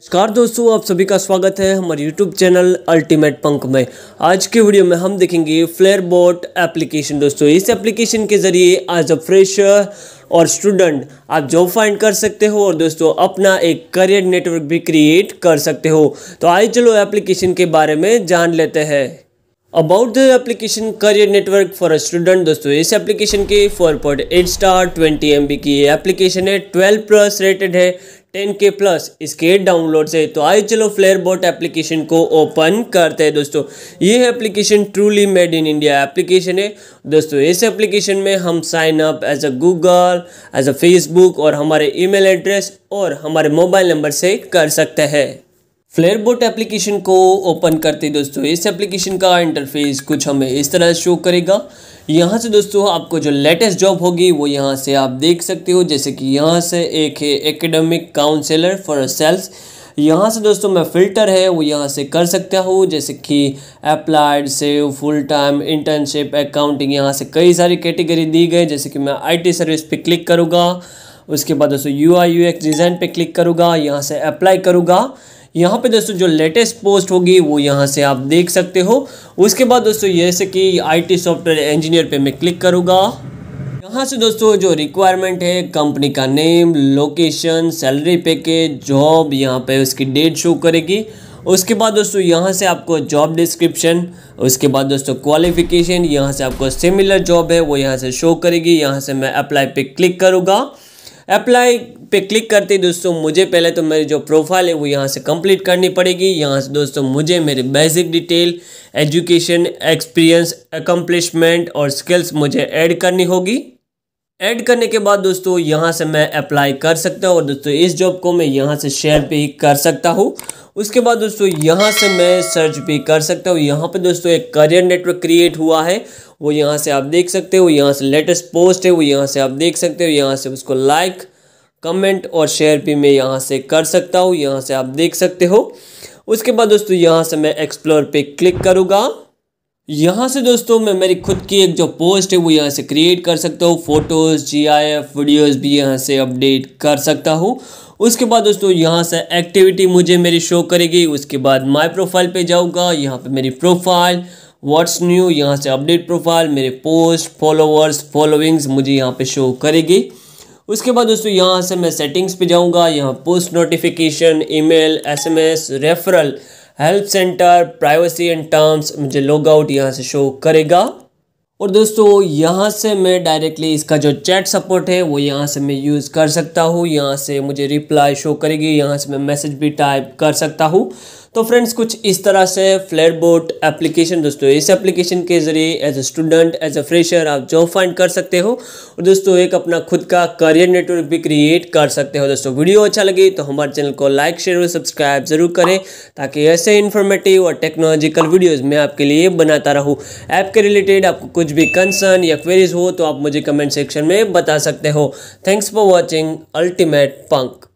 नमस्कार दोस्तों आप सभी का स्वागत है हमारे YouTube चैनल अल्टीमेट पंक में आज के वीडियो में हम देखेंगे फ्लेयर एप्लीकेशन दोस्तों इस एप्लीकेशन के ज़रिए एज अ फ्रेशर और स्टूडेंट आप जॉब फाइंड कर सकते हो और दोस्तों अपना एक करियर नेटवर्क भी क्रिएट कर सकते हो तो आइए चलो एप्लीकेशन के बारे में जान लेते हैं about the application career network for a student दोस्तों इस एप्लीकेशन के एट स्टार ट्वेंटी एम की एप्लीकेशन है ट्वेल्व प्लस रेटेड है टेन के प्लस इसके डाउनलोड से तो आइए चलो फ्लेयर बोट एप्लीकेशन को ओपन करते हैं दोस्तों ये एप्लीकेशन truly made in India application है दोस्तों इस एप्लीकेशन में हम sign up as a Google as a Facebook और हमारे ईमेल एड्रेस और हमारे मोबाइल नंबर से कर सकते हैं फ्लेयरबोट एप्लीकेशन को ओपन करते दोस्तों इस एप्लीकेशन का इंटरफेस कुछ हमें इस तरह शो करेगा यहाँ से दोस्तों आपको जो लेटेस्ट जॉब होगी वो यहाँ से आप देख सकते हो जैसे कि यहाँ से एक है एकेडमिक काउंसलर फॉर सेल्स यहाँ से दोस्तों मैं फ़िल्टर है वो यहाँ से कर सकता हूँ जैसे कि applied save full time internship accounting यहाँ से कई सारी कैटेगरी दी गई जैसे कि मैं आईटी सर्विस पे क्लिक करूँगा उसके बाद दोस्तों U I U X design पे क्लिक करूँगा यहाँ से अप्लाई करूँगा यहाँ पे दोस्तों जो लेटेस्ट पोस्ट होगी वो यहाँ से आप देख सकते हो उसके बाद दोस्तों जैसे कि आईटी सॉफ्टवेयर इंजीनियर पे मैं क्लिक करूँगा यहाँ से दोस्तों जो रिक्वायरमेंट है कंपनी का name location salary package job यहाँ पे उसकी डेट शो करेगी उसके बाद दोस्तों यहाँ से आपको जॉब डिस्क्रिप्शन उसके बाद दोस्तों क्वालिफिकेशन यहाँ से आपको सिमिलर जॉब है वो यहाँ से शो करेगी यहाँ से मैं अप्लाई पे क्लिक करूँगा अप्लाई पे क्लिक करते ही दोस्तों मुझे पहले तो मेरी जो प्रोफाइल है वो यहाँ से कंप्लीट करनी पड़ेगी यहाँ से दोस्तों मुझे मेरे basic detail education experience accomplishment और स्किल्स मुझे ऐड करनी होगी ऐड करने के बाद दोस्तों यहाँ से मैं अप्लाई कर सकता हूँ और दोस्तों इस जॉब को मैं यहाँ से शेयर पे कर सकता हूँ उसके बाद दोस्तों यहाँ से मैं सर्च भी कर सकता हूँ यहाँ पे दोस्तों एक करियर नेटवर्क क्रिएट हुआ है वो यहाँ से आप देख सकते हो यहाँ से लेटेस्ट पोस्ट है वो यहाँ से आप देख सकते हो यहाँ से उसको लाइक कमेंट और शेयर भी मैं यहाँ से कर सकता हूँ यहाँ से आप देख सकते हो उसके बाद दोस्तों यहाँ से मैं एक्सप्लोर पे क्लिक करूँगा यहाँ से दोस्तों मैं मेरी खुद की एक जो पोस्ट है वो यहाँ से क्रिएट कर सकता हूँ फ़ोटोज़ जी वीडियोज़ भी यहाँ से अपडेट कर सकता हूँ उसके बाद दोस्तों यहाँ से एक्टिविटी मुझे मेरी शो करेगी उसके बाद माय प्रोफाइल पे जाऊँगा यहाँ पे मेरी प्रोफाइल व्हाट्स न्यू यहाँ से अपडेट प्रोफाइल मेरे पोस्ट फॉलोअर्स फॉलोइंग्स मुझे यहाँ पे शो करेगी उसके बाद दोस्तों यहाँ से मैं सेटिंग्स पे जाऊँगा यहाँ post notification email SMS referral help center privacy and terms मुझे लॉग आउट यहाँ से शो करेगा और दोस्तों यहाँ से मैं डायरेक्टली इसका जो चैट सपोर्ट है वो यहाँ से मैं यूज़ कर सकता हूँ यहाँ से मुझे रिप्लाई शो करेगी यहाँ से मैं मैसेज भी टाइप कर सकता हूँ तो फ्रेंड्स कुछ इस तरह से फ्लैट बोट एप्लीकेशन दोस्तों इस एप्लीकेशन के ज़रिए as a student as a fresher आप जॉब फाइंड कर सकते हो और दोस्तों एक अपना खुद का करियर नेटवर्क भी क्रिएट कर सकते हो दोस्तों वीडियो अच्छा लगे तो हमारे चैनल को लाइक शेयर और सब्सक्राइब ज़रूर करें ताकि ऐसे इन्फॉर्मेटिव और टेक्नोलॉजिकल वीडियोज़ मैं आपके लिए बनाता रहूँ ऐप के रिलेटेड आपको कुछ भी कंसर्न या क्वेरीज हो तो आप मुझे कमेंट सेक्शन में बता सकते हो thanks for watching ultimate punk